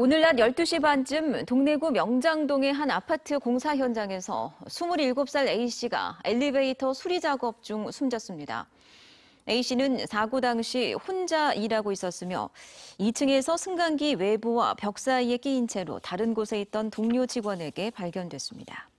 오늘 낮 12시 반쯤 동래구 명장동의 한 아파트 공사 현장에서 27살 A씨가 엘리베이터 수리 작업 중 숨졌습니다. A씨는 사고 당시 혼자 일하고 있었으며 2층에서 승강기 외부와 벽 사이에 끼인 채로 다른 곳에 있던 동료 직원에게 발견됐습니다.